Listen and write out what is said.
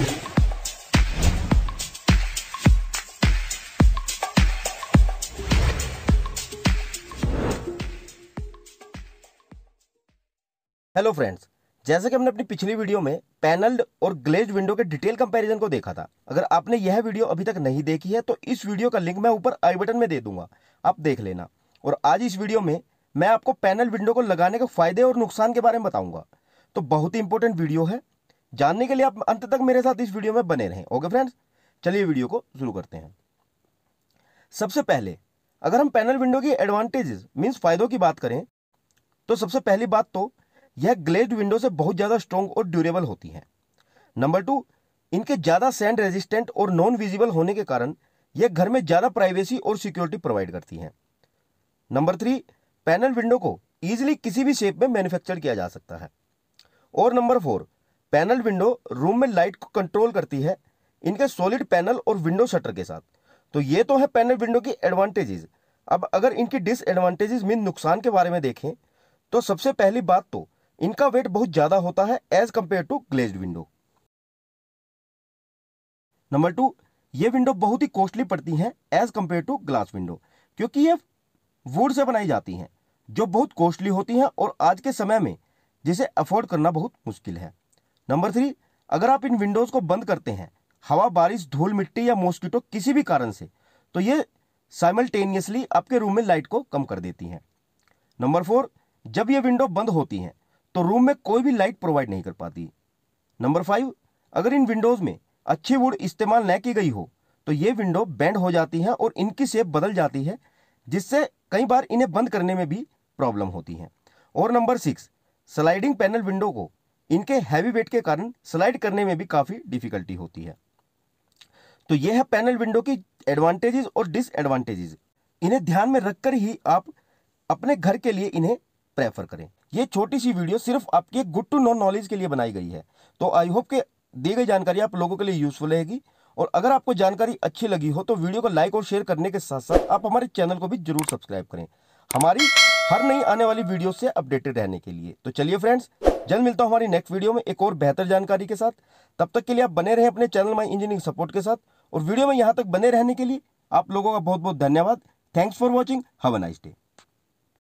hello friends जैसे कि हमने अपनी पिछली वीडियो में पैनल्ड और ग्लेज विंडो के डिटेल कंपैरिजन को देखा था अगर आपने यह वीडियो अभी तक नहीं देखी है तो इस वीडियो का लिंक मैं ऊपर आई बटन में दे दूंगा आप देख लेना और आज इस वीडियो में मैं आपको पैनल विंडो को लगाने के फायदे और नुकसान के बारे में बताऊंगा तो बहुत ही इंपॉर्टेंट वीडियो है जानने के लिए आप अंत तक मेरे साथ इस वीडियो में बने रहें ओके फ्रेंड्स चलिए वीडियो को शुरू करते हैं सबसे पहले अगर हम पैनल विंडो की एडवांटेजेस मीन्स फायदों की बात करें तो सबसे पहली बात तो यह ग्लेज विंडो से बहुत ज़्यादा स्ट्रॉन्ग और ड्यूरेबल होती है नंबर टू इनके ज़्यादा सैंड रेजिस्टेंट और नॉन विजिबल होने के कारण यह घर में ज़्यादा प्राइवेसी और सिक्योरिटी प्रोवाइड करती है नंबर थ्री पैनल विंडो को ईजिली किसी भी शेप में मैन्युफैक्चर किया जा सकता है और number four panel window room में लाइट को कंट्रोल करती है इनके सॉलिड पैनल और विंडो शटर के साथ तो ये तो है पैनल विंडो की एडवांटेजेस अब अगर इनकी डिसएडवांटेजेस मीन नुकसान के बारे में देखें तो सबसे पहली बात तो इनका वेट बहुत ज़्यादा होता है as compare to glaze window number two ये विंडो बहुत ही कॉस्टली पड़ती हैं as compare to glass window क्योंकि ये वुड से बनाई जाती हैं जो बहुत कॉस्टली होती हैं और आज के समय में जिसे अफोर्ड करना बहुत मुश्किल है नंबर थ्री अगर आप इन विंडोज़ को बंद करते हैं हवा बारिश धूल मिट्टी या मॉस्किटो किसी भी कारण से तो ये साइमल्टेनियसली आपके रूम में लाइट को कम कर देती हैं नंबर फोर जब ये विंडो बंद होती हैं तो रूम में कोई भी लाइट प्रोवाइड नहीं कर पाती नंबर फाइव अगर इन विंडोज़ में अच्छी वुड इस्तेमाल न की गई हो तो ये विंडो बैंड हो जाती हैं और इनकी सेप बदल जाती है जिससे कई बार इन्हें बंद करने में भी प्रॉब्लम होती है और number six sliding panel window को इनके हैवी वेट के कारण स्लाइड करने में भी काफ़ी डिफिकल्टी होती है तो यह है पैनल विंडो की एडवांटेजेस और डिसएडवांटेजेस इन्हें ध्यान में रखकर ही आप अपने घर के लिए इन्हें प्रेफर करें यह छोटी सी वीडियो सिर्फ आपके गुड टू नो नॉलेज के लिए बनाई गई है तो आई होप के दी गई जानकारी आप लोगों के लिए यूजफुल रहेगी और अगर आपको जानकारी अच्छी लगी हो तो वीडियो को लाइक और शेयर करने के साथ साथ आप हमारे चैनल को भी जरूर सब्सक्राइब करें हमारी हर नई आने वाली वीडियो से अपडेटेड रहने के लिए तो चलिए फ्रेंड्स जल्द मिलता हूँ हमारी नेक्स्ट वीडियो में एक और बेहतर जानकारी के साथ तब तक के लिए आप बने रहें अपने चैनल माई इंजीनियरिंग सपोर्ट के साथ और वीडियो में यहाँ तक बने रहने के लिए आप लोगों का बहुत बहुत धन्यवाद thanks for watching have a nice day